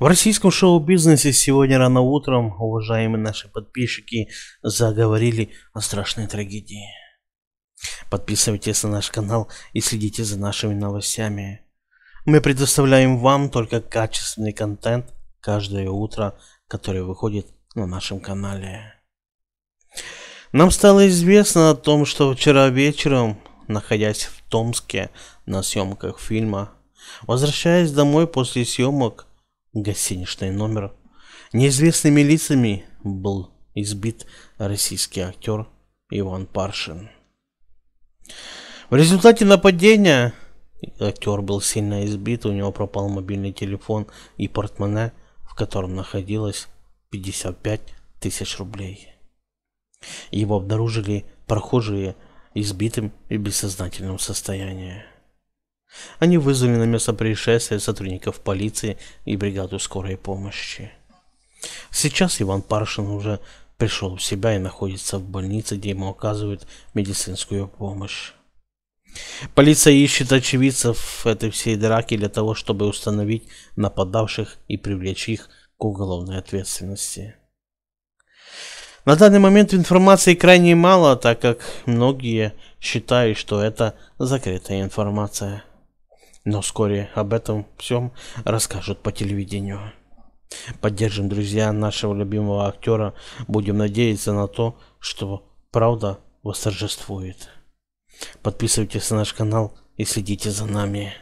В российском шоу-бизнесе сегодня рано утром уважаемые наши подписчики заговорили о страшной трагедии. Подписывайтесь на наш канал и следите за нашими новостями. Мы предоставляем вам только качественный контент каждое утро, который выходит на нашем канале. Нам стало известно о том, что вчера вечером, находясь в Томске на съемках фильма, возвращаясь домой после съемок, гостиничный номер. Неизвестными лицами был избит российский актер Иван Паршин. В результате нападения актер был сильно избит, у него пропал мобильный телефон и портмоне, в котором находилось 55 тысяч рублей. Его обнаружили прохожие избитым и бессознательном состоянии. Они вызвали на место происшествия сотрудников полиции и бригаду скорой помощи. Сейчас Иван Паршин уже пришел в себя и находится в больнице, где ему оказывают медицинскую помощь. Полиция ищет очевидцев этой всей драки для того, чтобы установить нападавших и привлечь их к уголовной ответственности. На данный момент информации крайне мало, так как многие считают, что это закрытая информация. Но вскоре об этом всем расскажут по телевидению. Поддержим, друзья, нашего любимого актера. Будем надеяться на то, что правда восторжествует. Подписывайтесь на наш канал и следите за нами.